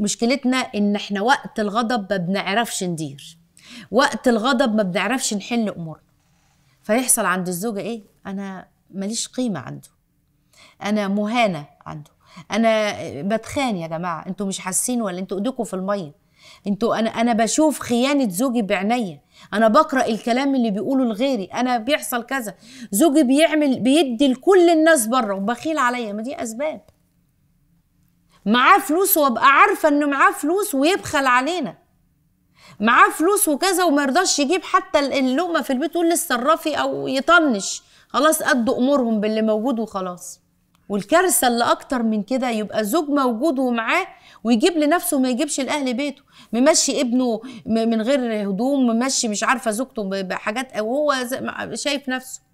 مشكلتنا ان احنا وقت الغضب ما بنعرفش ندير وقت الغضب ما بنعرفش نحل امورنا فيحصل عند الزوجه ايه انا ماليش قيمه عنده انا مهانه عنده انا بتخان يا جماعه انتوا مش حاسين ولا انتوا ايديكم في الميه انتوا انا انا بشوف خيانه زوجي بعينيا انا بقرا الكلام اللي بيقوله لغيري انا بيحصل كذا زوجي بيعمل بيدي لكل الناس بره وبخيل عليا ما دي اسباب معاه فلوس وابقى عارفه انه معاه فلوس ويبخل علينا معاه فلوس وكذا وما يرضاش يجيب حتى اللقمه في البيت يقول للصرافي او يطنش خلاص قدوا امورهم باللي موجود وخلاص والكارثه اللي اكتر من كده يبقى زوج موجود ومعاه ويجيب لنفسه ما يجيبش لاهل بيته ممشي ابنه من غير هدوم ممشي مش عارفه زوجته بحاجات وهو شايف نفسه